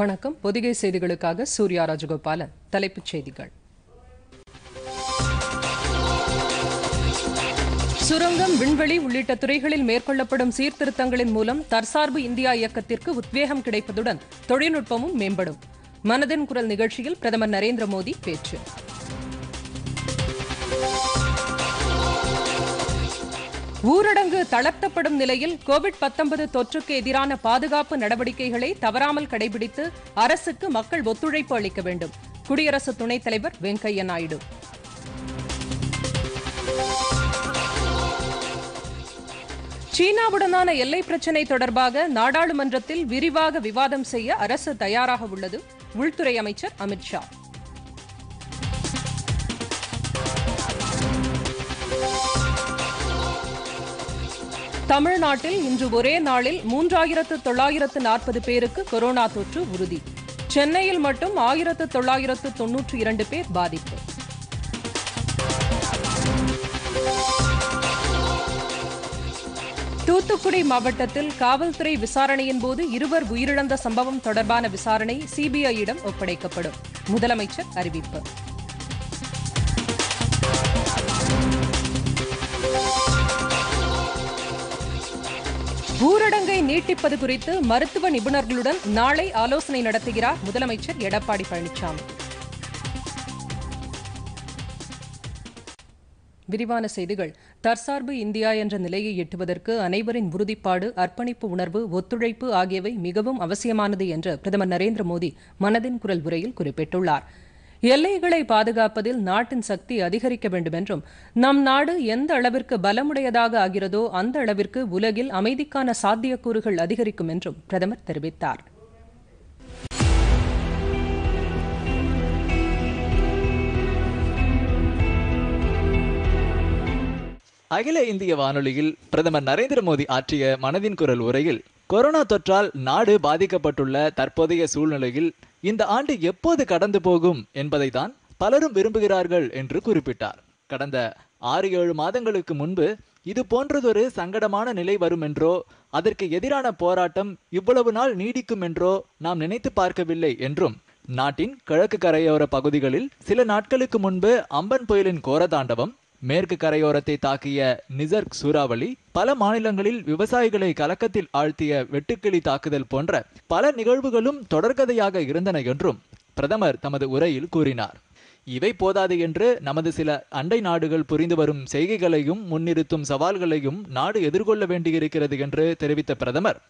வணக்கம் பொதிகை செய்திகளுக்காக சூர்யா ராஜகோபாலன் தலைப்புச் செய்திகள் சுரங்கம் விண்வெளி உள்ளிட்ட துறைகளில் மேற்கொள்ளப்படும் சீர்திருத்தங்களின் மூலம் தற்சார்பு இந்தியா இயக்கத்திற்கு உத்வேகம் கிடைப்பதுடன் தொழில்நுட்பமும் மேம்படும் மனதின் குரல் நிகழ்ச்சியில் பிரதமர் நரேந்திர மோடி பேச்சு ஊரடங்கு தளர்த்தப்படும் நிலையில் கோவிட் தொற்றுக்கு எதிரான பாதுகாப்பு நடவடிக்கைகளை தவறாமல் கடைபிடித்து அரசுக்கு மக்கள் ஒத்துழைப்பு அளிக்க வேண்டும் குடியரசு துணைத் தலைவர் வெங்கையா நாயுடு சீனாவுடனான எல்லை பிரச்சினை தொடர்பாக நாடாளுமன்றத்தில் விரிவாக விவாதம் செய்ய அரசு தயாராக உள்ளது உள்துறை அமைச்சர் அமித்ஷா தமிழ்நாட்டில் இன்று ஒரே நாளில் மூன்றாயிரத்து தொள்ளாயிரத்து நாற்பது பேருக்கு கொரோனா தொற்று உறுதி சென்னையில் மட்டும் ஆயிரத்து தொள்ளாயிரத்து தொன்னூற்று இரண்டு பேர் பாதிப்பு தூத்துக்குடி மாவட்டத்தில் காவல்துறை விசாரணையின் போது இருவர் உயிரிழந்த சம்பவம் தொடர்பான விசாரணை சிபிஐயிடம் ஒப்படைக்கப்படும் முதலமைச்சர் அறிவிப்பு ஊரடங்கை நீட்டிப்பது குறித்து மருத்துவ நிபுணர்களுடன் நாளை ஆலோசனை நடத்துகிறார் முதலமைச்சர் எடப்பாடி பழனிசாமி விரிவான செய்திகள் தற்சார்பு இந்தியா என்ற நிலையை எட்டுவதற்கு அனைவரின் உறுதிப்பாடு அர்ப்பணிப்பு உணர்வு ஒத்துழைப்பு ஆகியவை மிகவும் அவசியமானது என்று பிரதமர் நரேந்திர மோடி மனதின் குரல் உரையில் குறிப்பிட்டுள்ளாா் எல்லைகளை பாதுகாப்பதில் நாட்டின் சக்தி அதிகரிக்க வேண்டும் என்றும் நம் நாடு எந்த அளவிற்கு பலமுடையதாக ஆகிறதோ அந்த அளவிற்கு உலகில் அமைதிக்கான சாத்தியக்கூறுகள் அதிகரிக்கும் என்றும் பிரதமர் தெரிவித்தார் அகில இந்திய வானொலியில் பிரதமர் நரேந்திர மோடி ஆற்றிய மனதின் குரல் உரையில் கொரோனா தொற்றால் நாடு பாதிக்கப்பட்டுள்ள தற்போதைய சூழ்நிலையில் இந்த ஆண்டு எப்போது கடந்து போகும் என்பதை தான் பலரும் விரும்புகிறார்கள் என்று குறிப்பிட்டார் கடந்த ஆறு ஏழு மாதங்களுக்கு முன்பு இது போன்றதொரு சங்கடமான நிலை வரும் என்றோ அதற்கு எதிரான போராட்டம் இவ்வளவு நாள் நீடிக்கும் என்றோ நாம் நினைத்து பார்க்கவில்லை என்றும் நாட்டின் கிழக்கு கரையோர பகுதிகளில் சில நாட்களுக்கு முன்பு அம்பன் புயலின் கோரதாண்டவம் மேற்கு கரையோரத்தை தாக்கிய நிசர்க் சூறாவளி பல மாநிலங்களில் விவசாயிகளை கலக்கத்தில் ஆழ்த்திய வெட்டுக்கிளி தாக்குதல் போன்ற பல நிகழ்வுகளும் தொடர்கதையாக இருந்தன என்றும் பிரதமர் தமது உரையில் கூறினார் இவை போதாது என்று நமது சில அண்டை நாடுகள் புரிந்து வரும் செய்கைகளையும் முன்னிறுத்தும் சவால்களையும் நாடு எதிர்கொள்ள வேண்டியிருக்கிறது என்று தெரிவித்த பிரதமர்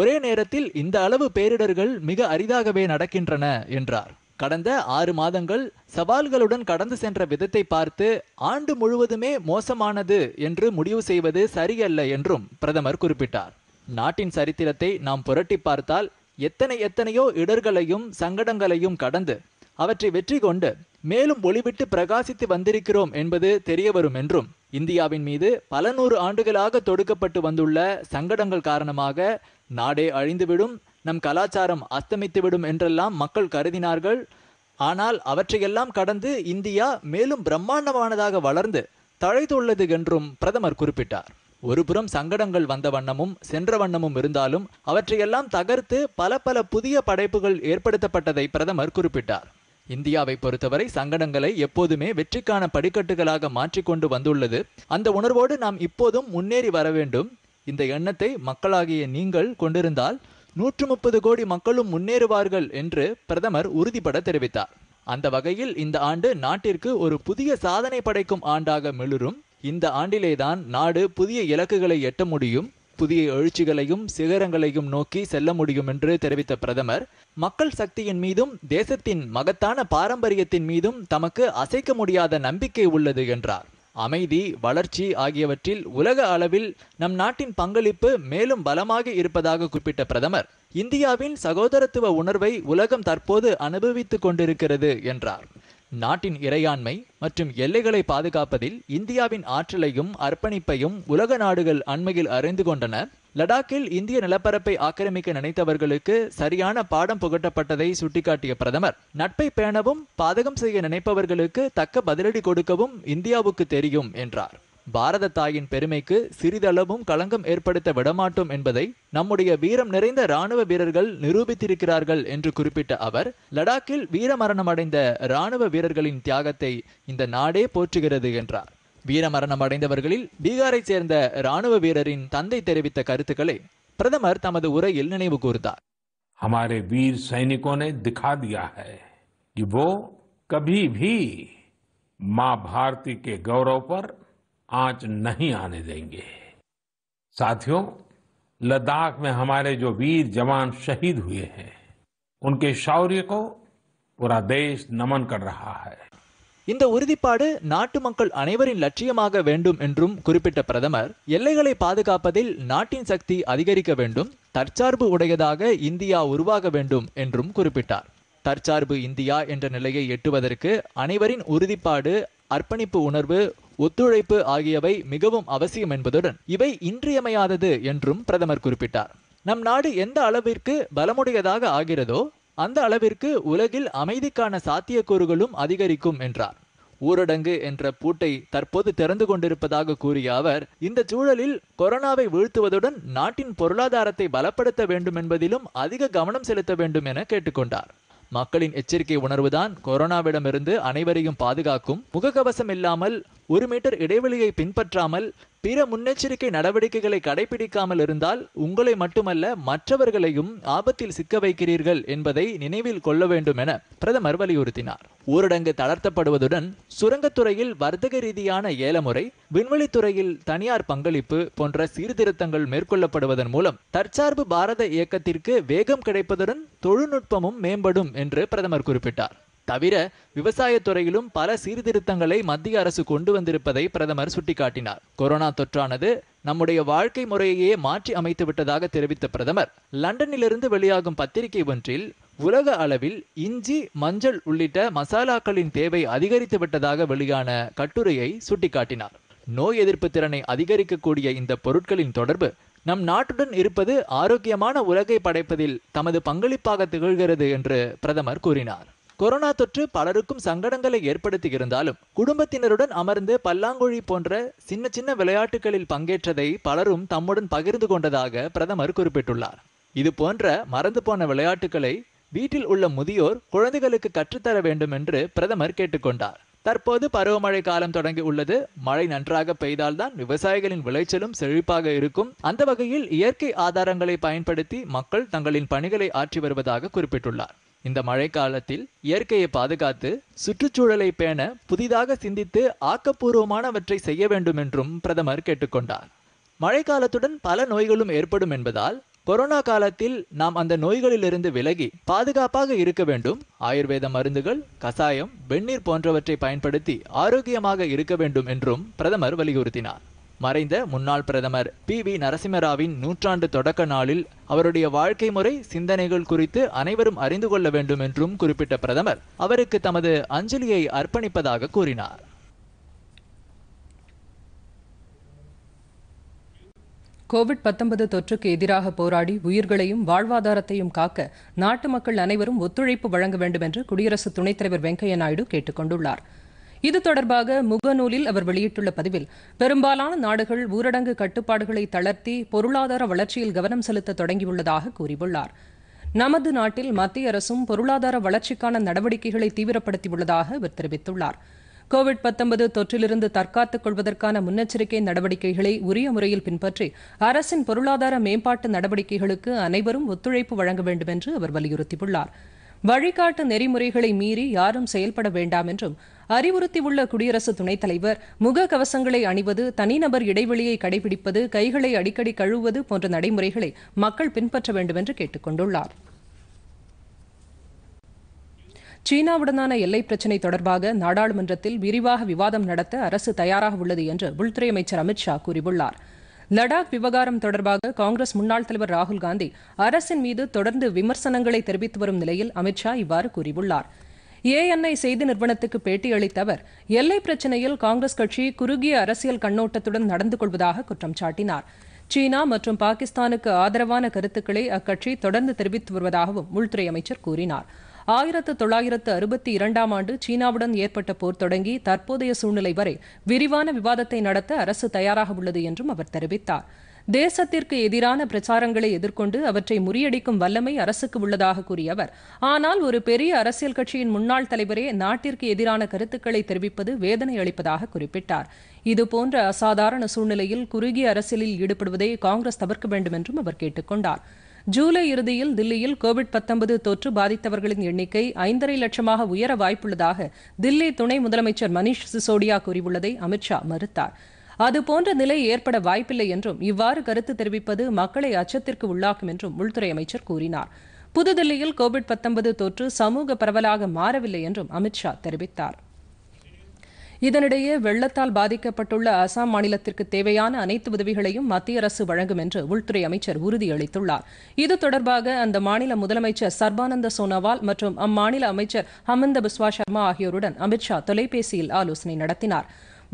ஒரே நேரத்தில் இந்த அளவு பேரிடர்கள் மிக அரிதாகவே நடக்கின்றன என்றார் கடந்த ஆறு மாதங்கள் சவால்களுடன் கடந்து சென்ற விதத்தை பார்த்து ஆண்டு முழுவதுமே மோசமானது என்று முடிவு செய்வது சரியல்ல என்றும் பிரதமர் குறிப்பிட்டார் நாட்டின் சரித்திரத்தை நாம் புரட்டி பார்த்தால் எத்தனை எத்தனையோ இடர்களையும் சங்கடங்களையும் கடந்து அவற்றை வெற்றி கொண்டு மேலும் ஒளிவிட்டு பிரகாசித்து வந்திருக்கிறோம் என்பது தெரியவரும் என்றும் இந்தியாவின் மீது பல நூறு ஆண்டுகளாக தொடுக்கப்பட்டு வந்துள்ள சங்கடங்கள் காரணமாக நாடே அழிந்துவிடும் நம் கலாச்சாரம் அஸ்தமித்துவிடும் என்றெல்லாம் மக்கள் கருதினார்கள் ஆனால் அவற்றையெல்லாம் கடந்து இந்தியா மேலும் பிரம்மாண்டமானதாக வளர்ந்து தழைத்துள்ளது என்றும் பிரதமர் குறிப்பிட்டார் ஒருபுறம் சங்கடங்கள் வந்த வண்ணமும் சென்ற வண்ணமும் இருந்தாலும் அவற்றையெல்லாம் தகர்த்து பல பல புதிய படைப்புகள் ஏற்படுத்தப்பட்டதை பிரதமர் குறிப்பிட்டார் இந்தியாவை பொறுத்தவரை சங்கடங்களை எப்போதுமே வெற்றிக்கான படிக்கட்டுகளாக மாற்றிக்கொண்டு வந்துள்ளது அந்த உணர்வோடு நாம் இப்போதும் முன்னேறி வர வேண்டும் இந்த எண்ணத்தை மக்களாகிய நீங்கள் கொண்டிருந்தால் நூற்று முப்பது கோடி மக்களும் முன்னேறுவார்கள் என்று பிரதமர் உறுதிபட தெரிவித்தார் அந்த வகையில் இந்த ஆண்டு நாட்டிற்கு ஒரு புதிய சாதனை படைக்கும் ஆண்டாக மிளிரும் இந்த ஆண்டிலேதான் நாடு புதிய இலக்குகளை எட்ட முடியும் புதிய எழுச்சிகளையும் சிகரங்களையும் நோக்கி செல்ல முடியும் என்று தெரிவித்த பிரதமர் மக்கள் சக்தியின் மீதும் தேசத்தின் மகத்தான பாரம்பரியத்தின் மீதும் தமக்கு அசைக்க முடியாத நம்பிக்கை உள்ளது என்றார் அமைதி வளர்ச்சி ஆகியவற்றில் உலக அளவில் நம் நாட்டின் பங்களிப்பு மேலும் பலமாக இருப்பதாக குறிப்பிட்ட பிரதமர் இந்தியாவின் சகோதரத்துவ உணர்வை உலகம் தற்போது அனுபவித்துக் கொண்டிருக்கிறது என்றார் நாட்டின் இறையாண்மை மற்றும் எல்லைகளை பாதுகாப்பதில் இந்தியாவின் ஆற்றலையும் அர்ப்பணிப்பையும் உலக நாடுகள் அண்மையில் அறிந்து கொண்டன லடாக்கில் இந்திய நிலப்பரப்பை ஆக்கிரமிக்க நினைத்தவர்களுக்கு சரியான பாடம் புகட்டப்பட்டதை சுட்டிக்காட்டிய பிரதமர் நட்பை பேணவும் பாதகம் செய்ய நினைப்பவர்களுக்கு தக்க பதிலடி கொடுக்கவும் இந்தியாவுக்கு தெரியும் என்றார் பாரத தாயின் பெருமைக்கு சிறிதளவும் களங்கம் ஏற்படுத்த விடமாட்டோம் என்பதை நம்முடைய வீரம் நிறைந்த ராணுவ வீரர்கள் நிரூபித்திருக்கிறார்கள் என்று குறிப்பிட்ட அவர் லடாக்கில் வீரமரணமடைந்த ராணுவ வீரர்களின் தியாகத்தை இந்த நாடே போற்றுகிறது என்றார் वीर मरण बीहार सर्द राणव वीर तंदे தெரிவித்த கருத்துக்களை हमारे वीर सैनिकों ने दिखा दिया है कि वो कभी भी मां भारती के गौरव पर आंच नहीं आने देंगे साथियों लद्दाख में हमारे जो वीर जवान शहीद हुए हैं उनके शौर्य को पूरा देश नमन कर रहा है இந்த உறுதிப்பாடு நாட்டு மக்கள் அனைவரின் லட்சியமாக வேண்டும் என்றும் குறிப்பிட்ட பிரதமர் எல்லைகளை பாதுகாப்பதில் நாட்டின் சக்தி அதிகரிக்க வேண்டும் தற்சார்பு உடையதாக இந்தியா உருவாக வேண்டும் என்றும் குறிப்பிட்டார் தற்சார்பு இந்தியா என்ற நிலையை எட்டுவதற்கு அனைவரின் உறுதிப்பாடு அர்ப்பணிப்பு உணர்வு ஒத்துழைப்பு ஆகியவை மிகவும் அவசியம் என்பதுடன் இவை இன்றியமையாதது என்றும் பிரதமர் குறிப்பிட்டார் நம் நாடு எந்த அளவிற்கு பலமுடையதாக ஆகிறதோ அந்த அளவிற்கு உலகில் அமைதிக்கான சாத்தியக்கூறுகளும் அதிகரிக்கும் என்றார் ஊரடங்கு என்ற பூட்டை தற்போது திறந்து கொண்டிருப்பதாக கூறிய அவர் இந்த சூழலில் கொரோனாவை வீழ்த்துவதுடன் நாட்டின் பொருளாதாரத்தை பலப்படுத்த வேண்டும் என்பதிலும் அதிக கவனம் செலுத்த வேண்டும் என கேட்டுக்கொண்டார் மக்களின் எச்சரிக்கை உணர்வுதான் கொரோனாவிடமிருந்து அனைவரையும் பாதுகாக்கும் முகக்கவசம் இல்லாமல் ஒரு மீட்டர் இடைவெளியை பின்பற்றாமல் பிற முன்னெச்சரிக்கை நடவடிக்கைகளை கடைபிடிக்காமல் இருந்தால் உங்களை மட்டுமல்ல மற்றவர்களையும் ஆபத்தில் சிக்க வைக்கிறீர்கள் என்பதை நினைவில் கொள்ள வேண்டும் என பிரதமர் வலியுறுத்தினார் ஊரடங்கு தளர்த்தப்படுவதுடன் சுரங்கத்துறையில் வர்த்தக ரீதியான ஏலமுறை விண்வெளித்துறையில் தனியார் பங்களிப்பு போன்ற சீர்திருத்தங்கள் மேற்கொள்ளப்படுவதன் மூலம் தற்சார்பு பாரத இயக்கத்திற்கு வேகம் கிடைப்பதுடன் தொழில்நுட்பமும் மேம்படும் என்று பிரதமர் குறிப்பிட்டார் தவிர விவசாயத்துறையிலும் பல சீர்திருத்தங்களை மத்திய அரசு கொண்டு வந்திருப்பதை பிரதமர் சுட்டிக்காட்டினார் கொரோனா தொற்றானது நம்முடைய வாழ்க்கை முறையையே மாற்றி அமைத்து விட்டதாக தெரிவித்த பிரதமர் லண்டனிலிருந்து வெளியாகும் பத்திரிகை ஒன்றில் உலக அளவில் இஞ்சி மஞ்சள் உள்ளிட்ட மசாலாக்களின் தேவை அதிகரித்து விட்டதாக வெளியான கட்டுரையை சுட்டிக்காட்டினார் நோய் எதிர்ப்பு திறனை அதிகரிக்கக்கூடிய இந்த பொருட்களின் தொடர்பு நம் நாட்டுடன் இருப்பது ஆரோக்கியமான உலகை படைப்பதில் தமது பங்களிப்பாக திகழ்கிறது என்று பிரதமர் கூறினார் கொரோனா தொற்று பலருக்கும் சங்கடங்களை ஏற்படுத்தி இருந்தாலும் குடும்பத்தினருடன் அமர்ந்து பல்லாங்குழி போன்ற சின்ன சின்ன விளையாட்டுகளில் பங்கேற்றதை பலரும் தம்முடன் பகிர்ந்து கொண்டதாக பிரதமர் குறிப்பிட்டுள்ளார் இது போன்ற மறந்து போன விளையாட்டுகளை வீட்டில் உள்ள முதியோர் குழந்தைகளுக்கு கற்றுத்தர வேண்டும் என்று பிரதமர் கேட்டுக்கொண்டார் தற்போது பருவமழை காலம் தொடங்கி உள்ளது மழை நன்றாக பெய்தால்தான் விவசாயிகளின் விளைச்சலும் செழிப்பாக இருக்கும் அந்த வகையில் இயற்கை ஆதாரங்களை பயன்படுத்தி மக்கள் தங்களின் பணிகளை ஆற்றி வருவதாக குறிப்பிட்டுள்ளார் இந்த மழைக்காலத்தில் இயற்கையை பாதுகாத்து சுற்றுச்சூழலை பேண புதிதாக சிந்தித்து ஆக்கப்பூர்வமானவற்றை செய்ய வேண்டும் என்றும் பிரதமர் கேட்டுக்கொண்டார் மழைக்காலத்துடன் பல நோய்களும் ஏற்படும் என்பதால் கொரோனா காலத்தில் நாம் அந்த நோய்களிலிருந்து விலகி பாதுகாப்பாக இருக்க வேண்டும் ஆயுர்வேத மருந்துகள் கசாயம் வெந்நீர் போன்றவற்றை பயன்படுத்தி ஆரோக்கியமாக இருக்க வேண்டும் என்றும் பிரதமர் வலியுறுத்தினார் மறைந்த முன்னாள் பிரதமர் பி வி நரசிம்மராவின் நூற்றாண்டு தொடக்க நாளில் அவருடைய வாழ்க்கை முறை சிந்தனைகள் குறித்து அனைவரும் அறிந்து கொள்ள வேண்டும் என்றும் குறிப்பிட்ட பிரதமர் அவருக்கு தமது அஞ்சலியை அர்ப்பணிப்பதாக கூறினார் கோவிட் பத்தொன்பது தொற்றுக்கு எதிராக போராடி உயிர்களையும் வாழ்வாதாரத்தையும் காக்க நாட்டு மக்கள் அனைவரும் ஒத்துழைப்பு வழங்க வேண்டும் என்று குடியரசு துணைத் தலைவர் வெங்கையா நாயுடு கேட்டுக் கொண்டுள்ளாா் இது தொடர்பாக முகநூலில் அவர் வெளியிட்டுள்ள பதிவில் பெரும்பாலான நாடுகள் ஊரடங்கு கட்டுப்பாடுகளை தளர்த்தி பொருளாதார வளர்ச்சியில் கவனம் செலுத்த தொடங்கியுள்ளதாக கூறியுள்ளார் நமது நாட்டில் மத்திய அரசும் பொருளாதார வளர்ச்சிக்கான நடவடிக்கைகளை தீவிரப்படுத்தியுள்ளதாக அவர் தெரிவித்துள்ளார் கோவிட் தொற்றிலிருந்து தற்காத்துக் கொள்வதற்கான முன்னெச்சரிக்கை நடவடிக்கைகளை உரிய முறையில் பின்பற்றி அரசின் பொருளாதார மேம்பாட்டு நடவடிக்கைகளுக்கு அனைவரும் ஒத்துழைப்பு வழங்க வேண்டும் என்று அவர் வலியுறுத்தியுள்ளாா் வழிகாட்டு நெறிமுறைகளை மீறி யாரும் செயல்பட வேண்டாம் என்றும் அறிவுறுத்தியுள்ள குடியரசு துணைத் தலைவர் முக கவசங்களை அணிவது தனிநபர் இடைவெளியை கடைபிடிப்பது கைகளை அடிக்கடி கழுவுவது போன்ற நடைமுறைகளை மக்கள் பின்பற்ற வேண்டும் என்று கேட்டுக் கொண்டுள்ளார் சீனாவுடனான எல்லை பிரச்சினை தொடர்பாக நாடாளுமன்றத்தில் விரிவாக விவாதம் நடத்த அரசு தயாராக உள்ளது என்று உள்துறை அமைச்சர் அமித் ஷா கூறியுள்ளாா் லடாக் விவகாரம் தொடர்பாக காங்கிரஸ் முன்னாள் தலைவர் ராகுல் காந்தி அரசின் மீது தொடர்ந்து விமர்சனங்களை தெரிவித்து வரும் நிலையில் அமித் ஷா இவ்வாறு கூறியுள்ளார் ஏஎன்ஐ செய்தி நிறுவனத்துக்கு பேட்டியளித்த அவர் எல்லை பிரச்சினையில் காங்கிரஸ் கட்சி குறுகிய அரசியல் கண்ணோட்டத்துடன் நடந்து கொள்வதாக குற்றம் சாட்டினார் சீனா மற்றும் பாகிஸ்தானுக்கு ஆதரவான கருத்துக்களை அக்கட்சி தொடர்ந்து தெரிவித்து வருவதாகவும் உள்துறை அமைச்சர் கூறினாா் ஆயிரத்து தொள்ளாயிரத்து அறுபத்தி இரண்டாம் ஆண்டு சீனாவுடன் ஏற்பட்ட போர் தொடங்கி தற்போதைய சூழ்நிலை வரை விரிவான விவாதத்தை நடத்த அரசு தயாராக உள்ளது என்றும் அவர் தெரிவித்தார் தேசத்திற்கு எதிரான பிரச்சாரங்களை எதிர்கொண்டு அவற்றை முறியடிக்கும் வல்லமை அரசுக்கு உள்ளதாக கூறிய அவர் ஆனால் ஒரு பெரிய அரசியல் கட்சியின் முன்னாள் தலைவரே நாட்டிற்கு எதிரான கருத்துக்களை தெரிவிப்பது வேதனை அளிப்பதாக குறிப்பிட்டார் இதுபோன்ற அசாதாரண சூழ்நிலையில் குறுகிய அரசியலில் ஈடுபடுவதை காங்கிரஸ் தவிர்க்க வேண்டும் என்றும் அவர் கேட்டுக் கொண்டார் ஜூலை இறுதியில் தில்லியில் கோவிட் பத்தொன்பது தொற்று பாதித்தவர்களின் எண்ணிக்கை ஐந்தரை லட்சமாக உயர வாய்ப்புள்ளதாக தில்லி துணை முதலமைச்சர் மணிஷ் சிசோடியா கூறியுள்ளதை அமித்ஷா மறுத்தார் அதுபோன்ற நிலை ஏற்பட வாய்ப்பில்லை என்றும் இவ்வாறு கருத்து தெரிவிப்பது மக்களை அச்சத்திற்கு உள்ளாகும் என்றும் உள்துறை அமைச்சர் கூறினார் புதுதில்லியில் கோவிட் தொற்று சமூக பரவலாக மாறவில்லை என்றும் அமித்ஷா தெரிவித்தாா் இதனிடையே வெள்ளத்தால் பாதிக்கப்பட்டுள்ள அசாம் மாநிலத்திற்கு தேவையான அனைத்து உதவிகளையும் மத்திய அரசு வழங்கும் என்று உள்துறை அமைச்சர் உறுதியளித்துள்ளார் இது தொடர்பாக அந்த மாநில முதலமைச்சர் சர்பானந்த சோனோவால் மற்றும் அம்மாநில அமைச்சர் ஹமந்த பிஸ்வா சர்மா ஆகியோருடன் அமித்ஷா தொலைபேசியில் ஆலோசனை நடத்தினார்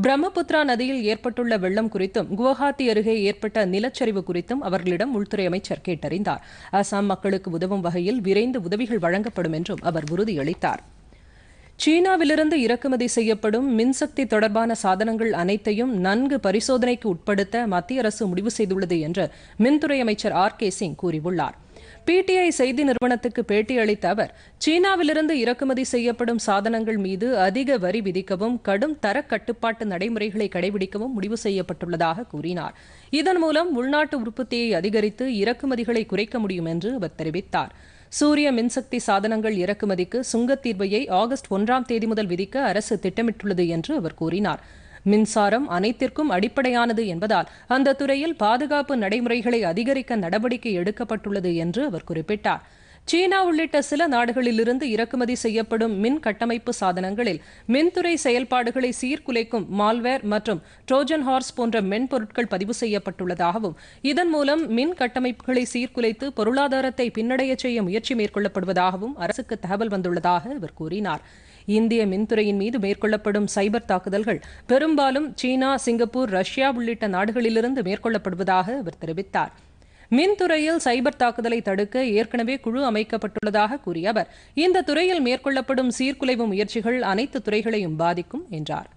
பிரம்மபுத்திரா நதியில் ஏற்பட்டுள்ள வெள்ளம் குறித்தும் குவஹாத்தி அருகே ஏற்பட்ட நிலச்சரிவு குறித்தும் அவர்களிடம் உள்துறை அமைச்சர் கேட்டறிந்தார் அசாம் மக்களுக்கு உதவும் வகையில் விரைந்து உதவிகள் வழங்கப்படும் என்றும் அவர் உறுதியளித்தாா் சீனாவிலிருந்து இறக்குமதி செய்யப்படும் மின்சக்தி தொடர்பான சாதனங்கள் அனைத்தையும் நன்கு பரிசோதனைக்கு உட்படுத்த மத்திய அரசு முடிவு செய்துள்ளது என்று மின்துறை அமைச்சர் ஆர் கே சிங் கூறியுள்ளார் பிடிஐ செய்தி நிறுவனத்துக்கு பேட்டியளித்த அவர் சீனாவிலிருந்து இறக்குமதி செய்யப்படும் சாதனங்கள் மீது அதிக வரி விதிக்கவும் கடும் தர கட்டுப்பாட்டு நடைமுறைகளை கடைபிடிக்கவும் முடிவு செய்யப்பட்டுள்ளதாக கூறினார் இதன் மூலம் உள்நாட்டு உற்பத்தியை அதிகரித்து இறக்குமதிகளை குறைக்க முடியும் என்று அவர் தெரிவித்தாா் சூரிய மின்சக்தி சாதனங்கள் இறக்குமதிக்கு சுங்கத் தீர்வையை ஆகஸ்ட் ஒன்றாம் தேதி முதல் விதிக்க அரசு திட்டமிட்டுள்ளது என்று அவர் கூறினார் மின்சாரம் அனைத்திற்கும் அடிப்படையானது என்பதால் அந்த துறையில் பாதுகாப்பு நடைமுறைகளை அதிகரிக்க நடவடிக்கை எடுக்கப்பட்டுள்ளது என்று அவர் குறிப்பிட்டார் சீனா உள்ளிட்ட சில நாடுகளிலிருந்து இறக்குமதி செய்யப்படும் மின் கட்டமைப்பு சாதனங்களில் மின்துறை செயல்பாடுகளை சீர்குலைக்கும் மால்வேர் மற்றும் ட்ரோஜன் ஹார்ஸ் போன்ற மென்பொருட்கள் பதிவு செய்யப்பட்டுள்ளதாகவும் இதன் மூலம் மின் கட்டமைப்புகளை சீர்குலைத்து பொருளாதாரத்தை பின்னடைய செய்ய முயற்சி மேற்கொள்ளப்படுவதாகவும் அரசுக்கு தகவல் வந்துள்ளதாக அவர் கூறினார் இந்திய மின்துறையின் மீது மேற்கொள்ளப்படும் சைபர் தாக்குதல்கள் பெரும்பாலும் சீனா சிங்கப்பூர் ரஷ்யா உள்ளிட்ட நாடுகளிலிருந்து மேற்கொள்ளப்படுவதாக அவர் தெரிவித்தாா் மின்துறையில் சைபர் தாக்குதலை தடுக்க ஏற்கனவே குழு அமைக்கப்பட்டுள்ளதாக கூறிய அவர் இந்த துறையில் மேற்கொள்ளப்படும் சீர்குலைவு முயற்சிகள் அனைத்து துறைகளையும் பாதிக்கும் என்றார்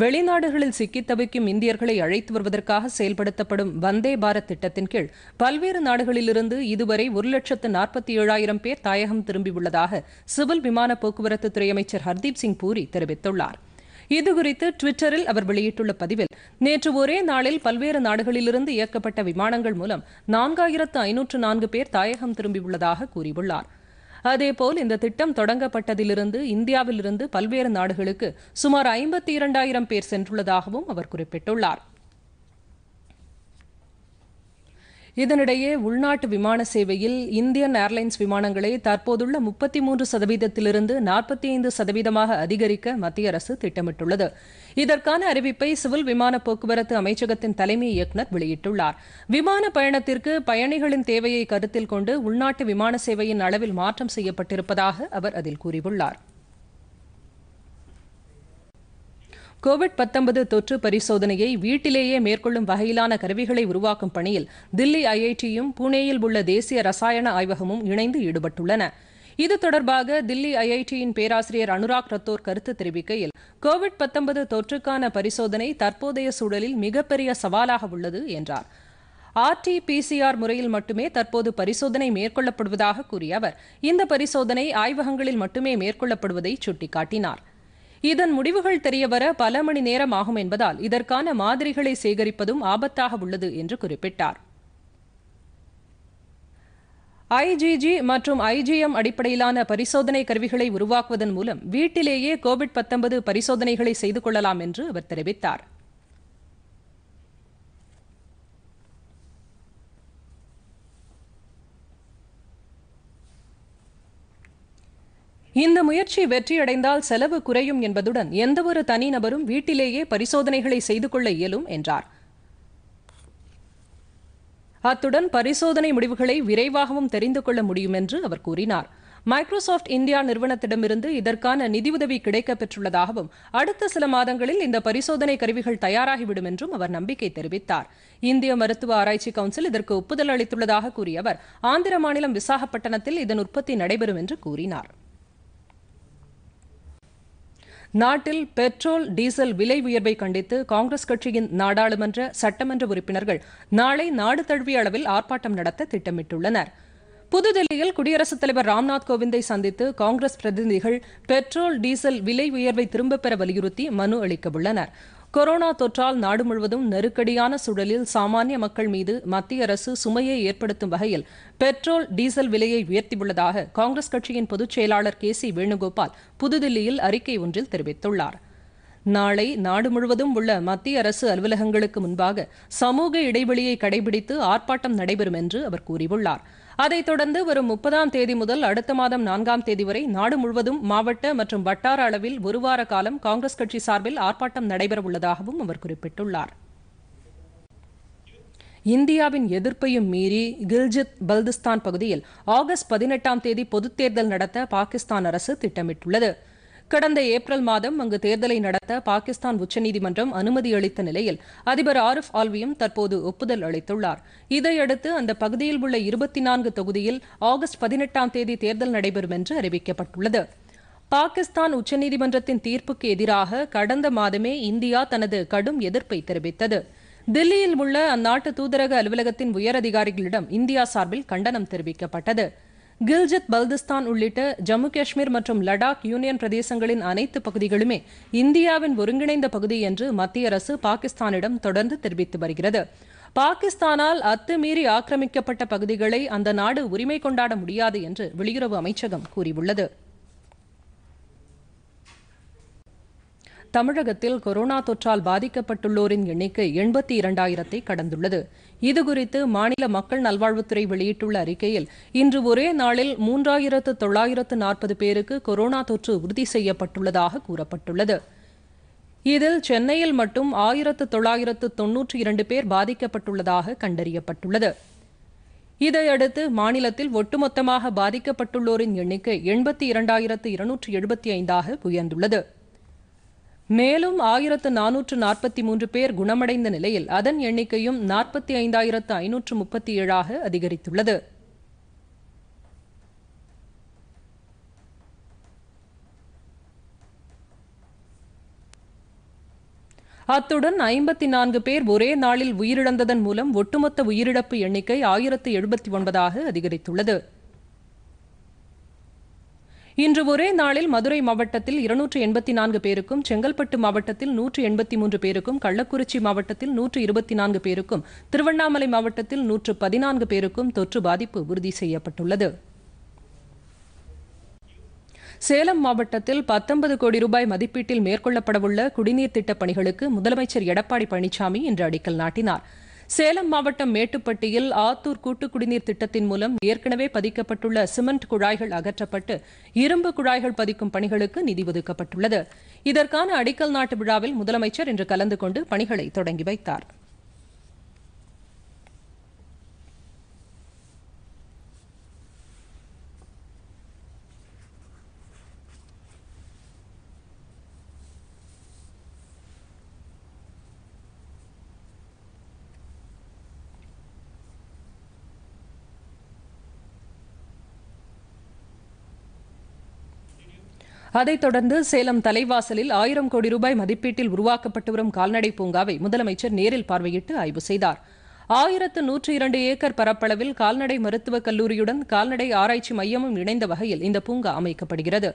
வெளிநாடுகளில் சிக்கித் தவிக்கும் இந்தியர்களை அழைத்து வருவதற்காக செயல்படுத்தப்படும் வந்தே பாரத் திட்டத்தின் கீழ் பல்வேறு நாடுகளிலிருந்து இதுவரை ஒரு லட்சத்து நாற்பத்தி ஏழாயிரம் பேர் தாயகம் திரும்பியுள்ளதாக சிவில் விமான போக்குவரத்து துறை அமைச்சர் ஹர்தீப் சிங் பூரி தெரிவித்துள்ளாா் இதுகுறித்து டுவிட்டரில் அவர் வெளியிட்டுள்ள பதிவில் நேற்று ஒரே நாளில் பல்வேறு நாடுகளிலிருந்து இயக்கப்பட்ட விமானங்கள் மூலம் நான்காயிரத்து ஐநூற்று நான்கு பேர் தாயகம் திரும்பியுள்ளதாக கூறியுள்ளார் அதேபோல் இந்த திட்டம் தொடங்கப்பட்டதிலிருந்து இந்தியாவிலிருந்து பல்வேறு நாடுகளுக்கு சுமார் ஐம்பத்தி இரண்டாயிரம் பேர் சென்றுள்ளதாகவும் அவர் குறிப்பிட்டுள்ளார் இதனிடையே உள்நாட்டு விமான சேவையில் இந்தியன் ஏர்லைன்ஸ் விமானங்களை தற்போதுள்ள முப்பத்தி மூன்று சதவீதத்திலிருந்து நாற்பத்தி ஐந்து சதவீதமாக அதிகரிக்க மத்திய அரசு திட்டமிட்டுள்ளது இதற்கான அறிவிப்பை சிவில் விமான போக்குவரத்து அமைச்சகத்தின் தலைமை இயக்குநர் வெளியிட்டுள்ளார் விமான பயணத்திற்கு பயணிகளின் தேவையை கருத்தில் கொண்டு உள்நாட்டு விமான சேவையின் அளவில் மாற்றம் செய்யப்பட்டிருப்பதாக அவர் அதில் கூறியுள்ளாா் கோவிட் பத்தொன்பது தொற்று பரிசோதனையை வீட்டிலேயே மேற்கொள்ளும் வகையிலான கருவிகளை உருவாக்கும் பணியில் தில்லி ஐஐடியும் புனேயில் உள்ள தேசிய ரசாயன ஆய்வகமும் இணைந்து ஈடுபட்டுள்ளன இது தொடர்பாக தில்லி ஐஐடியின் பேராசிரியர் அனுராக் ரத்தோர் கருத்து தெரிவிக்கையில் கோவிட் பத்தொன்பது தொற்றுக்கான பரிசோதனை தற்போதைய சூழலில் மிகப்பெரிய சவாலாக உள்ளது என்றார் ஆர்டிபிசிஆர் முறையில் மட்டுமே தற்போது பரிசோதனை மேற்கொள்ளப்படுவதாக கூறிய அவர் இந்த பரிசோதனை ஆய்வகங்களில் மட்டுமே மேற்கொள்ளப்படுவதை சுட்டிக்காட்டினார் இதன் முடிவுகள் தெரியவர பல மணி நேரம் ஆகும் என்பதால் இதற்கான மாதிரிகளை சேகரிப்பதும் ஆபத்தாக உள்ளது என்று குறிப்பிட்டார் ஐஜிஜி மற்றும் ஐஜிஎம் அடிப்படையிலான பரிசோதனை கருவிகளை உருவாக்குவதன் மூலம் வீட்டிலேயே கோவிட் பரிசோதனைகளை செய்து கொள்ளலாம் என்று அவர் தெரிவித்தார் இந்த முயற்சி வெற்றியடைந்தால் செலவு குறையும் என்பதுடன் எந்தவொரு தனிநபரும் வீட்டிலேயே பரிசோதனைகளை செய்து கொள்ள இயலும் என்றார் அத்துடன் பரிசோதனை முடிவுகளை விரைவாகவும் தெரிந்து கொள்ள முடியும் என்று அவர் கூறினார் மைக்ரோசாஃப்ட் இந்தியா நிறுவனத்திடமிருந்து இதற்கான நிதியுதவி கிடைக்கப் பெற்றுள்ளதாகவும் அடுத்த சில மாதங்களில் இந்த பரிசோதனை கருவிகள் தயாராகிவிடும் என்றும் அவர் நம்பிக்கை தெரிவித்தார் இந்திய மருத்துவ ஆராய்ச்சி கவுன்சில் இதற்கு ஒப்புதல் அளித்துள்ளதாக கூறிய அவர் ஆந்திர மாநிலம் விசாகப்பட்டினத்தில் இதன் உற்பத்தி நடைபெறும் என்று கூறினாா் நாட்டில் பெட்ரோல் டீசல் விலை உயர்வை கண்டித்து காங்கிரஸ் கட்சியின் நாடாளுமன்ற சட்டமன்ற உறுப்பினர்கள் நாளை நாடு தழுவிய அளவில் ஆர்ப்பாட்டம் நடத்த திட்டமிட்டுள்ளனர் புதுதில்லியில் குடியரசுத் தலைவர் ராம்நாத் கோவிந்தை சந்தித்து காங்கிரஸ் பிரதிநிதிகள் பெட்ரோல் டீசல் விலை உயர்வை திரும்பப் பெற வலியுறுத்தி மனு அளிக்க உள்ளனர் கொரோனா தொற்றால் நாடு முழுவதும் நெருக்கடியான சூழலில் சாமானிய மக்கள் மீது மத்திய அரசு சுமையை ஏற்படுத்தும் வகையில் பெட்ரோல் டீசல் விலையை உயர்த்தியுள்ளதாக காங்கிரஸ் கட்சியின் பொதுச் செயலாளர் கே சி வேணுகோபால் புதுதில்லியில் அறிக்கை ஒன்றில் தெரிவித்துள்ளார் நாளை நாடு முழுவதும் உள்ள மத்திய அரசு அலுவலகங்களுக்கு முன்பாக சமூக இடைவெளியை கடைபிடித்து ஆர்ப்பாட்டம் நடைபெறும் என்று அவர் கூறியுள்ளாா் அதைத் தொடர்ந்து வரும் முப்பதாம் தேதி முதல் அடுத்த மாதம் நான்காம் தேதி வரை நாடு முழுவதும் மாவட்ட மற்றும் வட்டார அளவில் ஒருவார காலம் காங்கிரஸ் கட்சி சார்பில் ஆர்ப்பாட்டம் நடைபெறவுள்ளதாகவும் அவர் குறிப்பிட்டுள்ளார் இந்தியாவின் எதிர்ப்பையும் மீறி கில்ஜித் பல்திஸ்தான் பகுதியில் ஆகஸ்ட் பதினெட்டாம் தேதி பொதுத் தேர்தல் நடத்த பாகிஸ்தான் அரசு திட்டமிட்டுள்ளது கடந்த ஏப்ரல் மாதம் அங்கு தேர்தலை நடத்த பாகிஸ்தான் உச்சநீதிமன்றம் அனுமதி அளித்த நிலையில் அதிபர் ஆரிஃப் ஆல்வியும் தற்போது ஒப்புதல் அளித்துள்ளார் இதையடுத்து அந்த பகுதியில் உள்ள இருபத்தி நான்கு தொகுதியில் ஆகஸ்ட் பதினெட்டாம் தேதி தேர்தல் நடைபெறும் என்று அறிவிக்கப்பட்டுள்ளது பாகிஸ்தான் உச்சநீதிமன்றத்தின் தீர்ப்புக்கு எதிராக கடந்த மாதமே இந்தியா தனது கடும் எதிர்ப்பை தெரிவித்தது தில்லியில் உள்ள அந்நாட்டு தூதரக அலுவலகத்தின் உயரதிகாரிகளிடம் இந்தியா சார்பில் கண்டனம் தெரிவிக்கப்பட்டது கில்ஜித் பல்திஸ்தான் உள்ளிட்ட ஜம்மு காஷ்மீர் மற்றும் லடாக் யூனியன் பிரதேசங்களின் அனைத்து பகுதிகளுமே இந்தியாவின் ஒருங்கிணைந்த பகுதி என்று மத்திய அரசு பாகிஸ்தானிடம் தொடர்ந்து தெரிவித்து வருகிறது பாகிஸ்தானால் அத்துமீறி ஆக்கிரமிக்கப்பட்ட பகுதிகளை அந்த நாடு உரிமை கொண்டாட முடியாது என்று வெளியுறவு அமைச்சகம் கூறியுள்ளது தமிழகத்தில் கொரோனா தொற்றால் பாதிக்கப்பட்டுள்ளோரின் எண்ணிக்கை எண்பத்தி இரண்டாயிரத்தை கடந்துள்ளது இதுகுறித்து மாநில மக்கள் நல்வாழ்வுத்துறை வெளியிட்டுள்ள அறிக்கையில் இன்று ஒரே நாளில் மூன்றாயிரத்து தொள்ளாயிரத்து நாற்பது பேருக்கு கொரோனா தொற்று உறுதி செய்யப்பட்டுள்ளதாக கூறப்பட்டுள்ளது இதில் சென்னையில் மட்டும் ஆயிரத்து தொள்ளாயிரத்து தொன்னூற்றி இரண்டு பேர் பாதிக்கப்பட்டுள்ளதாக கண்டறியப்பட்டுள்ளது இதையடுத்து மாநிலத்தில் ஒட்டுமொத்தமாக பாதிக்கப்பட்டுள்ளோரின் எண்ணிக்கை எண்பத்தி இரண்டாயிரத்து இருநூற்றி எழுபத்தி ஐந்தாக உயர்ந்துள்ளது மேலும் ஆயிரத்து நானூற்று நாற்பத்தி மூன்று பேர் குணமடைந்த நிலையில் அதன் எண்ணிக்கையும் நாற்பத்தி ஐந்தாயிரத்து ஐநூற்று முப்பத்தி ஏழாக அதிகரித்துள்ளது அத்துடன் ஐம்பத்தி நான்கு பேர் ஒரே நாளில் உயிரிழந்ததன் மூலம் ஒட்டுமொத்த உயிரிழப்பு எண்ணிக்கை ஆயிரத்து எழுபத்தி ஒன்பதாக அதிகரித்துள்ளது இன்று ஒரே நாளில் மதுரை மாவட்டத்தில் இருநூற்று எண்பத்தி நான்கு பேருக்கும் செங்கல்பட்டு மாவட்டத்தில் நூற்று எண்பத்தி மூன்று பேருக்கும் கள்ளக்குறிச்சி மாவட்டத்தில் நூற்று இருபத்தி நான்கு பேருக்கும் திருவண்ணாமலை மாவட்டத்தில் நூற்று பதினான்கு பேருக்கும் தொற்று பாதிப்பு உறுதி செய்யப்பட்டுள்ளது சேலம் மாவட்டத்தில் பத்தொன்பது கோடி ரூபாய் மதிப்பீட்டில் மேற்கொள்ளப்படவுள்ள குடிநீர் திட்டப் பணிகளுக்கு முதலமைச்சர் எடப்பாடி பழனிசாமி இன்று அடிக்கல் நாட்டினாா் சேலம் மாவட்டம் மேட்டுப்பட்டியில் ஆத்தூர் கூட்டு குடிநீர் திட்டத்தின் மூலம் ஏற்கனவே பதிக்கப்பட்டுள்ள சிமெண்ட் குழாய்கள் அகற்றப்பட்டு இரும்பு குழாய்கள் பதிக்கும் பணிகளுக்கு நிதி ஒதுக்கப்பட்டுள்ளது இதற்கான அடிக்கல் நாட்டு விழாவில் முதலமைச்சர் இன்று கலந்து கொண்டு பணிகளை தொடங்கி வைத்தாா் அதைத் தொடர்ந்து சேலம் தலைவாசலில் ஆயிரம் கோடி ரூபாய் மதிப்பீட்டில் உருவாக்கப்பட்டு வரும் கால்நடை பூங்காவை முதலமைச்சர் நேரில் பார்வையிட்டு ஆய்வு செய்தார் ஆயிரத்து நூற்றி இரண்டு ஏக்கர் பரப்பளவில் கால்நடை மருத்துவக் கல்லூரியுடன் கால்நடை ஆராய்ச்சி மையமும் இணைந்த வகையில் இந்த பூங்கா அமைக்கப்படுகிறது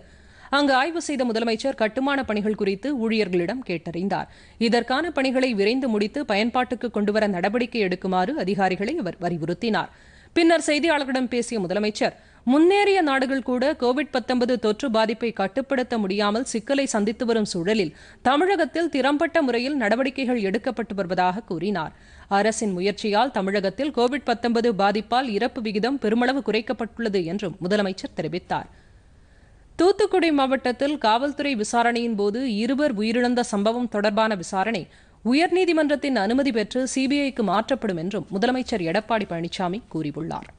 அங்கு ஆய்வு செய்த முதலமைச்சர் கட்டுமான பணிகள் குறித்து ஊழியர்களிடம் கேட்டறிந்தார் இதற்கான பணிகளை விரைந்து முடித்து பயன்பாட்டுக்கு கொண்டுவர நடவடிக்கை எடுக்குமாறு அதிகாரிகளை அவர் வலியுறுத்தினார் பின்னர் செய்தியாளர்களிடம் பேசிய முதலமைச்சர் முன்னேறிய நாடுகள் கூட கோவிட் பத்தொன்பது தொற்று பாதிப்பை கட்டுப்படுத்த முடியாமல் சிக்கலை சந்தித்து வரும் சூழலில் தமிழகத்தில் திறம்பட்ட முறையில் நடவடிக்கைகள் எடுக்கப்பட்டு வருவதாக கூறினார் அரசின் முயற்சியால் தமிழகத்தில் கோவிட் பாதிப்பால் இறப்பு விகிதம் பெருமளவு குறைக்கப்பட்டுள்ளது என்றும் முதலமைச்சர் தெரிவித்தார் தூத்துக்குடி மாவட்டத்தில் காவல்துறை விசாரணையின் போது இருவர் உயிரிழந்த சம்பவம் தொடர்பான விசாரணை உயர்நீதிமன்றத்தின் அனுமதி பெற்று சிபிஐக்கு மாற்றப்படும் என்றும் முதலமைச்சர் எடப்பாடி பழனிசாமி கூறியுள்ளார்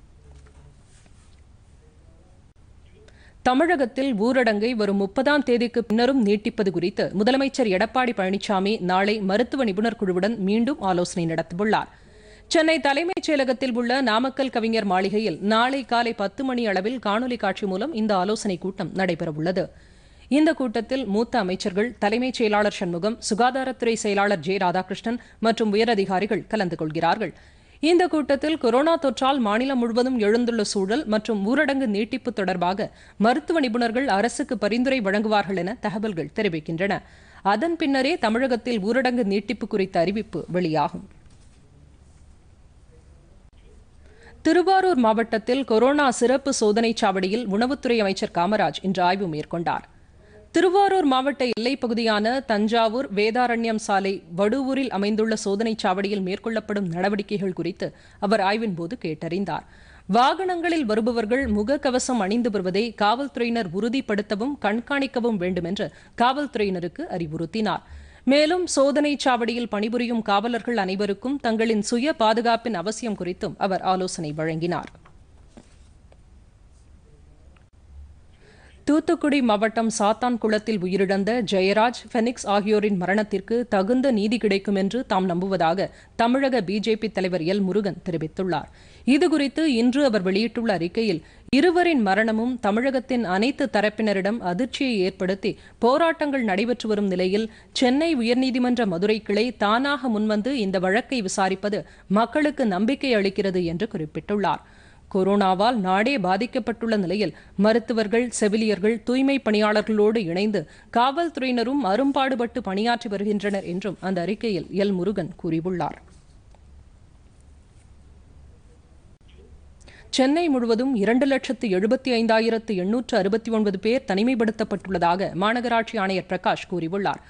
தமிழகத்தில் ஊரடங்கை வரும் முப்பதாம் தேதிக்கு பின்னரும் நீட்டிப்பது குறித்து முதலமைச்சர் எடப்பாடி பழனிசாமி நாளை மருத்துவ நிபுணர் குழுவுடன் மீண்டும் ஆலோசனை நடத்தவுள்ளார் சென்னை தலைமைச் செயலகத்தில் உள்ள நாமக்கல் கவிஞர் மாளிகையில் நாளை காலை பத்து மணி அளவில் காணொலி காட்சி மூலம் இந்த ஆலோசனைக் கூட்டம் நடைபெறவுள்ளது இந்த கூட்டத்தில் மூத்த அமைச்சர்கள் தலைமைச் செயலாளர் சண்முகம் சுகாதாரத்துறை செயலாளர் ஜெ ராதாகிருஷ்ணன் மற்றும் உயரதிகாரிகள் கலந்து கொள்கிறார்கள் இந்த கூட்டத்தில் கொரோனா தொற்றால் மாநிலம் முழுவதும் எழுந்துள்ள சூழல் மற்றும் ஊரடங்கு நீட்டிப்பு தொடர்பாக மருத்துவ நிபுணர்கள் அரசுக்கு பரிந்துரை வழங்குவார்கள் என தகவல்கள் தெரிவிக்கின்றன அதன் பின்னரே தமிழகத்தில் ஊரடங்கு நீட்டிப்பு குறித்த அறிவிப்பு வெளியாகும் திருவாரூர் மாவட்டத்தில் கொரோனா சிறப்பு சோதனை சாவடியில் உணவுத்துறை அமைச்சர் காமராஜ் இன்று ஆய்வு மேற்கொண்டாா் திருவாரூர் மாவட்ட எல்லைப் பகுதியான தஞ்சாவூர் வேதாரண்யம் சாலை வடுவூரில் அமைந்துள்ள சோதனை சாவடியில் மேற்கொள்ளப்படும் நடவடிக்கைகள் குறித்து அவர் ஆய்வின் போது கேட்டறிந்தார் வாகனங்களில் வருபவர்கள் முகக்கவசம் அணிந்து வருவதை காவல்துறையினர் உறுதிப்படுத்தவும் கண்காணிக்கவும் வேண்டும் என்று காவல்துறையினருக்கு அறிவுறுத்தினார் மேலும் சோதனை சாவடியில் பணிபுரியும் காவலர்கள் அனைவருக்கும் தங்களின் சுய பாதுகாப்பின் அவசியம் குறித்தும் அவர் ஆலோசனை வழங்கினாா் தூத்துக்குடி மாவட்டம் சாத்தான் குளத்தில் உயிரிழந்த ஜெயராஜ் ஃபெனிக்ஸ் ஆகியோரின் மரணத்திற்கு தகுந்த நீதி கிடைக்கும் என்று தாம் நம்புவதாக தமிழக பிஜேபி தலைவர் எல் முருகன் தெரிவித்துள்ளார் இதுகுறித்து இன்று அவர் வெளியிட்டுள்ள அறிக்கையில் இருவரின் மரணமும் தமிழகத்தின் அனைத்து தரப்பினரிடம் அதிர்ச்சியை ஏற்படுத்தி போராட்டங்கள் நடைபெற்று வரும் நிலையில் சென்னை உயர்நீதிமன்ற மதுரை கிளை தானாக முன்வந்து இந்த வழக்கை விசாரிப்பது மக்களுக்கு நம்பிக்கை அளிக்கிறது என்று குறிப்பிட்டுள்ளாா் கொரோனாவால் நாடே பாதிக்கப்பட்டுள்ள நிலையில் மருத்துவர்கள் செவிலியர்கள் தூய்மை பணியாளர்களோடு இணைந்து காவல்துறையினரும் அரும்பாடுபட்டு பணியாற்றி வருகின்றனர் என்றும் அந்த அறிக்கையில் எல் முருகன் கூறியுள்ளார் சென்னை முழுவதும் இரண்டு லட்சத்து எழுபத்தி ஐந்தாயிரத்து எண்ணூற்று அறுபத்தி ஒன்பது பேர் தனிமைப்படுத்தப்பட்டுள்ளதாக மாநகராட்சி ஆணையர் பிரகாஷ் கூறியுள்ளார்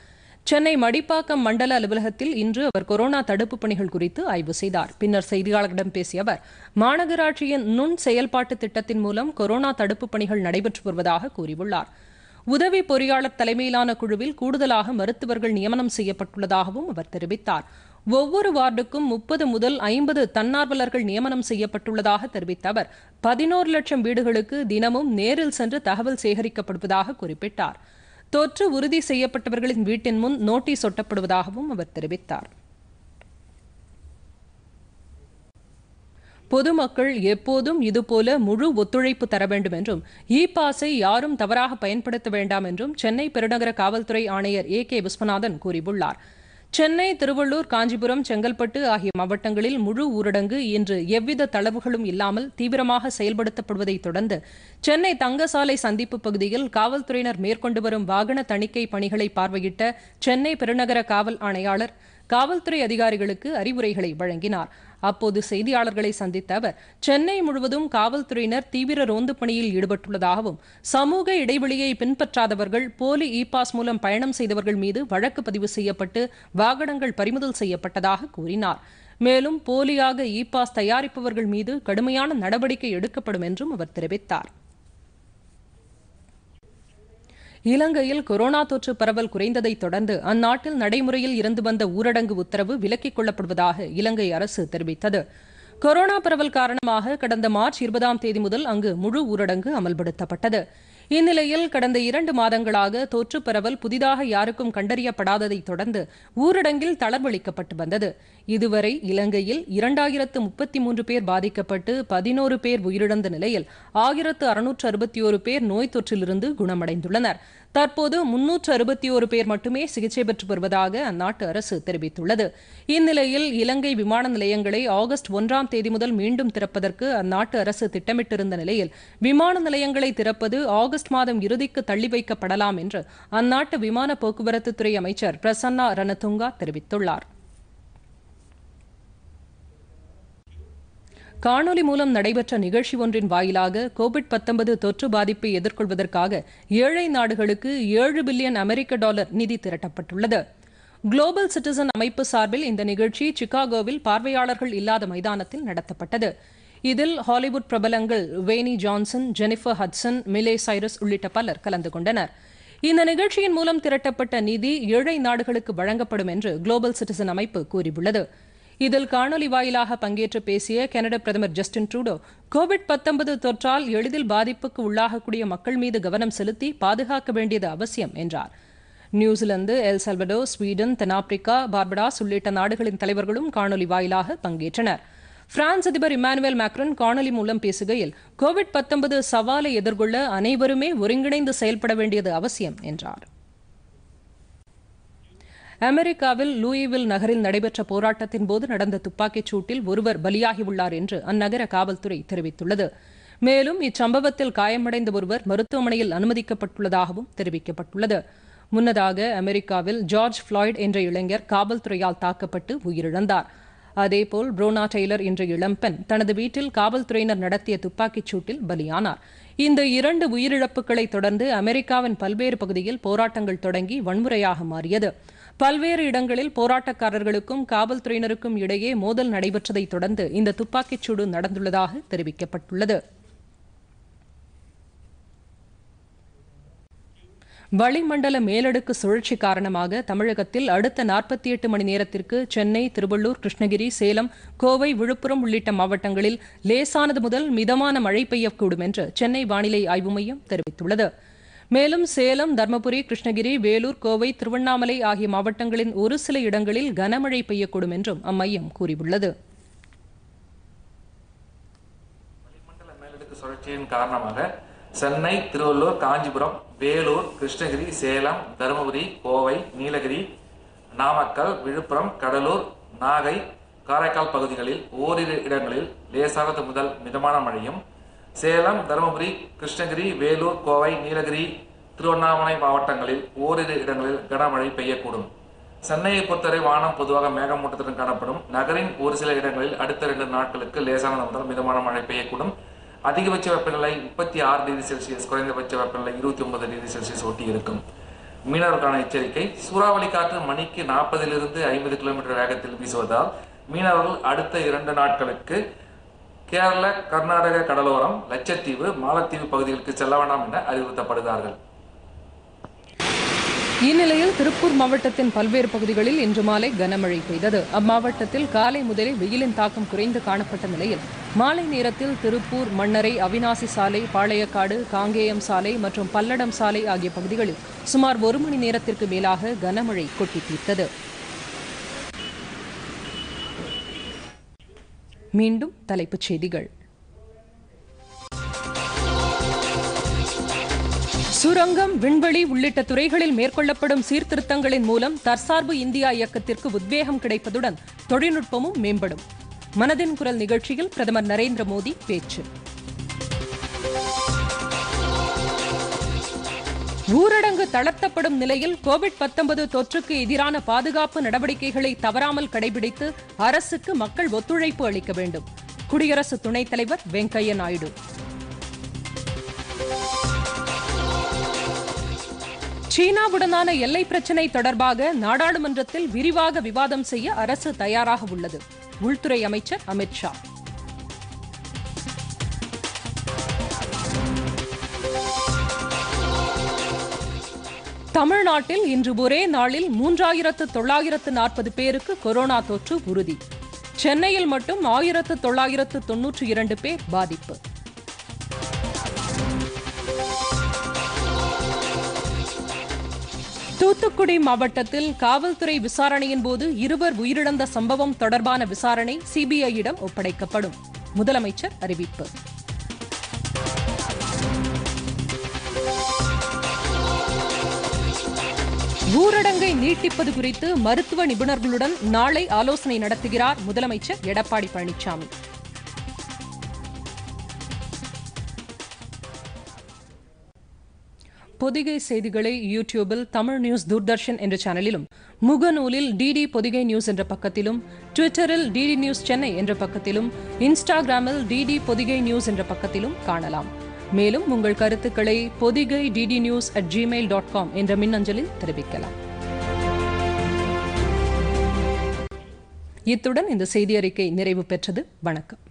சென்னை மடிப்பாக்கம் மண்டல அலுவலகத்தில் இன்று அவர் கொரோனா தடுப்பு பணிகள் குறித்து ஆய்வு செய்தார் பின்னர் செய்தியாளர்களிடம் பேசிய அவர் மாநகராட்சியின் நுண் செயல்பாட்டு திட்டத்தின் மூலம் கொரோனா தடுப்பு பணிகள் நடைபெற்று வருவதாக கூறியுள்ளார் உதவி பொறியாளர் தலைமையிலான குழுவில் கூடுதலாக மருத்துவர்கள் நியமனம் செய்யப்பட்டுள்ளதாகவும் அவர் தெரிவித்தார் ஒவ்வொரு வார்டுக்கும் முப்பது முதல் ஐம்பது தன்னார்வலர்கள் நியமனம் செய்யப்பட்டுள்ளதாக தெரிவித்த அவர் பதினோரு லட்சம் வீடுகளுக்கு தினமும் நேரில் சென்று தகவல் சேகரிக்கப்படுவதாக குறிப்பிட்டாா் தொற்று உறுதி செய்யப்பட்டவர்களின் வீட்டின் முன் நோட்டீஸ் ஒட்டப்படுவதாகவும் அவர் தெரிவித்தார் பொதுமக்கள் எப்போதும் இதுபோல முழு ஒத்துழைப்பு தர வேண்டும் என்றும் இ பாஸை யாரும் தவறாக பயன்படுத்த வேண்டாம் என்றும் சென்னை பெருநகர காவல்துறை ஆணையர் ஏ கே விஸ்வநாதன் கூறியுள்ளார் சென்னை திருவள்ளூர் காஞ்சிபுரம் செங்கல்பட்டு ஆகிய மாவட்டங்களில் முழு ஊரடங்கு இன்று எவ்வித தளவுகளும் இல்லாமல் தீவிரமாக செயல்படுத்தப்படுவதை தொடர்ந்து சென்னை தங்கசாலை சந்திப்பு பகுதியில் காவல்துறையினர் மேற்கொண்டு வரும் வாகன தணிக்கை பணிகளை பார்வையிட்ட சென்னை பெருநகர காவல் ஆணையாளர் காவல்துறை அதிகாரிகளுக்கு அறிவுரைகளை வழங்கினாா் அப்போது செய்தியாளர்களை சந்தித்த அவர் சென்னை முழுவதும் காவல்துறையினர் தீவிர ரோந்து பணியில் ஈடுபட்டுள்ளதாகவும் சமூக இடைவெளியை பின்பற்றாதவர்கள் போலி இ பாஸ் மூலம் பயணம் செய்தவர்கள் மீது வழக்கு பதிவு செய்யப்பட்டு வாகனங்கள் பறிமுதல் செய்யப்பட்டதாக கூறினார் மேலும் போலியாக இ பாஸ் தயாரிப்பவர்கள் மீது கடுமையான நடவடிக்கை எடுக்கப்படும் என்றும் அவர் தெரிவித்தார் இலங்கையில் கொரோனா தொற்று பரவல் குறைந்ததை தொடர்ந்து அந்நாட்டில் நடைமுறையில் இருந்து வந்த ஊரடங்கு உத்தரவு விலக்கிக் கொள்ளப்படுவதாக இலங்கை அரசு தெரிவித்தது கொரோனா பரவல் காரணமாக கடந்த மார்ச் இருபதாம் தேதி முதல் அங்கு முழு ஊரடங்கு அமல்படுத்தப்பட்டது இந்நிலையில் கடந்த இரண்டு மாதங்களாக தொற்று பரவல் புதிதாக யாருக்கும் கண்டறியப்படாததை தொடர்ந்து ஊரடங்கில் தளர்வளிக்கப்பட்டு வந்தது இதுவரை இலங்கையில் இரண்டாயிரத்து முப்பத்தி மூன்று பேர் பாதிக்கப்பட்டு பதினோரு பேர் உயிரிழந்த நிலையில் ஆயிரத்து அறுநூற்று அறுபத்தி ஒரு பேர் நோய் தொற்றிலிருந்து குணமடைந்துள்ளனர் தற்போது முன்னூற்று அறுபத்தி ஒரு பேர் மட்டுமே சிகிச்சை பெற்று வருவதாக அந்நாட்டு அரசு தெரிவித்துள்ளது இந்நிலையில் இலங்கை விமான நிலையங்களை ஆகஸ்ட் ஒன்றாம் தேதி முதல் மீண்டும் திறப்பதற்கு அந்நாட்டு அரசு திட்டமிட்டிருந்த நிலையில் விமான நிலையங்களை திறப்பது ஆகஸ்ட் மாதம் இறுதிக்கு தள்ளி வைக்கப்படலாம் என்று அந்நாட்டு விமான போக்குவரத்துத்துறை அமைச்சர் பிரசன்னா ரணதுங்கா தெரிவித்துள்ளாா் காணொலி மூலம் நடைபெற்ற நிகழ்ச்சி ஒன்றின் வாயிலாக கோவிட் பத்தொன்பது தொற்று பாதிப்பை எதிர்கொள்வதற்காக ஏழை நாடுகளுக்கு ஏழு பில்லியன் அமெரிக்க டாலர் நிதி திரட்டப்பட்டுள்ளது குளோபல் சிட்டிசன் அமைப்பு சார்பில் இந்த நிகழ்ச்சி சிகாகோவில் பார்வையாளர்கள் இல்லாத மைதானத்தில் நடத்தப்பட்டது இதில் ஹாலிவுட் பிரபலங்கள் Dwayne Johnson Jennifer Hudson Miley Cyrus உள்ளிட்ட பலர் கலந்து கொண்டனர் இந்த நிகழ்ச்சியின் மூலம் திரட்டப்பட்ட நிதி ஏழை நாடுகளுக்கு வழங்கப்படும் என்று குளோபல் சிட்டிசன் அமைப்பு கூறியுள்ளது இதில் காணொலி வாயிலாக பங்கேற்று பேசிய கனடா பிரதமர் ஜஸ்டின் ட்ரூடோ கோவிட் பத்தொன்பது தொற்றால் எளிதில் பாதிப்புக்கு உள்ளாகக்கூடிய மக்கள் மீது கவனம் செலுத்தி பாதுகாக்க வேண்டியது அவசியம் என்றார் நியூசிலாந்து எல் சல்வடோ ஸ்வீடன் தென்னாப்பிரிக்கா பார்படாஸ் உள்ளிட்ட நாடுகளின் தலைவர்களும் காணொலி வாயிலாக பங்கேற்றனர் பிரான்ஸ் அதிபர் இமானுவேல் மேக்ரன் காணொலி மூலம் பேசுகையில் கோவிட் பத்தொன்பது சவாலை எதிர்கொள்ள அனைவருமே ஒருங்கிணைந்து செயல்பட வேண்டியது அவசியம் என்றாா் அமெரிக்காவில் லூயிவில் நகரில் நடைபெற்ற போராட்டத்தின் போது நடந்த துப்பாக்கிச் சூட்டில் ஒருவர் பலியாகியுள்ளார் என்று அந்நகர காவல்துறை தெரிவித்துள்ளது மேலும் இச்சம்பவத்தில் காயமடைந்த ஒருவர் மருத்துவமனையில் அனுமதிக்கப்பட்டுள்ளதாகவும் தெரிவிக்கப்பட்டுள்ளது முன்னதாக அமெரிக்காவில் ஜார்ஜ் ஃபிளாய்டு என்ற இளைஞர் காவல்துறையால் தாக்கப்பட்டு உயிரிழந்தார் அதேபோல் புரோனா டெய்லர் என்ற இளம்பெண் தனது வீட்டில் காவல்துறையினர் நடத்திய துப்பாக்கிச் சூட்டில் பலியானார் இந்த இரண்டு உயிரிழப்புகளை தொடர்ந்து அமெரிக்காவின் பல்வேறு பகுதியில் போராட்டங்கள் தொடங்கி வன்முறையாக மாறியது பல்வேறு இடங்களில் போராட்டக்காரர்களுக்கும் காவல்துறையினருக்கும் இடையே மோதல் நடைபெற்றதை தொடர்ந்து இந்த துப்பாக்கிச் சூடு நடந்துள்ளதாக தெரிவிக்கப்பட்டுள்ளது வளிமண்டல மேலடுக்கு சுழற்சி காரணமாக தமிழகத்தில் அடுத்த நாற்பத்தி எட்டு மணி நேரத்திற்கு சென்னை திருவள்ளூர் கிருஷ்ணகிரி சேலம் கோவை விழுப்புரம் உள்ளிட்ட மாவட்டங்களில் லேசானது முதல் மிதமான மழை பெய்யக்கூடும் என்று சென்னை வானிலை ஆய்வு மையம் தெரிவித்துள்ளது மேலும் சேலம் தர்மபுரி கிருஷ்ணகிரி வேலூர் கோவை திருவண்ணாமலை ஆகிய மாவட்டங்களின் ஒரு சில இடங்களில் கனமழை பெய்யக்கூடும் என்றும் அம்மையம் கூறியுள்ளது சுழற்சியின் காரணமாக சென்னை திருவள்ளூர் காஞ்சிபுரம் வேலூர் கிருஷ்ணகிரி சேலம் தருமபுரி கோவை நீலகிரி நாமக்கல் விழுப்புரம் கடலூர் நாகை காரைக்கால் பகுதிகளில் ஓரிரு இடங்களில் லேசானது முதல் மிதமான மழையும் சேலம் தருமபுரி கிருஷ்ணகிரி வேலூர் கோவை நீலகிரி திருவண்ணாமலை மாவட்டங்களில் ஓரிரு இடங்களில் கனமழை பெய்யக்கூடும் சென்னையை பொறுத்தவரை வானம் பொதுவாக மேகமூட்டத்துடன் காணப்படும் நகரின் ஒரு சில இடங்களில் அடுத்த இரண்டு நாட்களுக்கு லேசான முதல் மிதமான மழை பெய்யக்கூடும் அதிகபட்ச வெப்பநிலை முப்பத்தி ஆறு டிகிரி செல்சியஸ் குறைந்தபட்ச வெப்பநிலை இருபத்தி ஒன்பது டிகிரி செல்சியஸ் ஒட்டி இருக்கும் மீனவருக்கான எச்சரிக்கை சூறாவளி காற்று மணிக்கு நாற்பதிலிருந்து ஐம்பது கிலோமீட்டர் வேகத்தில் வீசுவதால் மீனவர்கள் அடுத்த இரண்டு நாட்களுக்கு கேரள கர்நாடக கடலோரம் லட்சத்தீவு மாலத்தீவு பகுதிகளுக்கு செல்ல வேண்டாம் என அறிவுறுத்தப்படுகிறார்கள் இந்நிலையில் திருப்பூர் மாவட்டத்தின் பல்வேறு பகுதிகளில் இன்று மாலை கனமழை பெய்தது அம்மாவட்டத்தில் காலை முதலே வெயிலின் தாக்கம் குறைந்து காணப்பட்ட நிலையில் மாலை நேரத்தில் திருப்பூர் மன்னரை அவிநாசி சாலை பாளையக்காடு காங்கேயம் சாலை மற்றும் பல்லடம் சாலை ஆகிய பகுதிகளில் சுமார் ஒரு மணி நேரத்திற்கு மேலாக கனமழை கொட்டி தீர்த்தது மீண்டும் தலைப்புச் செய்திகள் சுரங்கம் விண்வெளி உள்ளிட்ட துறைகளில் மேற்கொள்ளப்படும் சீர்திருத்தங்களின் மூலம் தற்சார்பு இந்தியா இயக்கத்திற்கு உத்வேகம் கிடைப்பதுடன் தொழில்நுட்பமும் மேம்படும் மனதின் குரல் நிகழ்ச்சியில் பிரதமர் நரேந்திர மோடி பேச்சு ஊரடங்கு தளர்த்தப்படும் நிலையில் கோவிட் தொற்றுக்கு எதிரான பாதுகாப்பு நடவடிக்கைகளை தவறாமல் கடைபிடித்து அரசுக்கு மக்கள் ஒத்துழைப்பு அளிக்க வேண்டும் குடியரசு துணைத் தலைவர் வெங்கையா நாயுடு சீனாவுடனான எல்லை பிரச்சினை தொடர்பாக நாடாளுமன்றத்தில் விரிவாக விவாதம் செய்ய அரசு தயாராக உள்ளது உள்துறை அமைச்சர் அமித் ஷா தமிழ்நாட்டில் இன்று ஒரே நாளில் மூன்றாயிரத்து தொள்ளாயிரத்து நாற்பது பேருக்கு கொரோனா தொற்று உறுதி சென்னையில் மட்டும் ஆயிரத்து தொள்ளாயிரத்து தொன்னூற்றி இரண்டு பேர் பாதிப்பு தூத்துக்குடி மாவட்டத்தில் காவல்துறை விசாரணையின் போது இருவர் உயிரிழந்த சம்பவம் தொடர்பான விசாரணை சிபிஐயிடம் ஒப்படைக்கப்படும் முதலமைச்சர் அறிவிப்பு ஊரடங்கை நீட்டிப்பது குறித்து மருத்துவ நிபுணர்களுடன் நாளை ஆலோசனை நடத்துகிறார் முதலமைச்சர் எடப்பாடி பழனிசாமி பொதிகை செய்திகளை யூ டியூபில் தமிழ் நியூஸ் தூர்தர்ஷன் என்ற சேனலிலும் முகநூலில் டிடி பொதிகை நியூஸ் என்ற பக்கத்திலும் ட்விட்டரில் டிடி நியூஸ் சென்னை என்ற பக்கத்திலும் இன்ஸ்டாகிராமில் டிடி பொதிகை நியூஸ் என்ற பக்கத்திலும் காணலாம் மேலும் உங்கள் கருத்துக்களை Pothigai DD news at Gmail dot com என்ற மின்னஞ்சலில் தெரிவிக்கலாம் இத்துடன் இந்த செய்தியறிக்கை நிறைவு பெற்றது வணக்கம்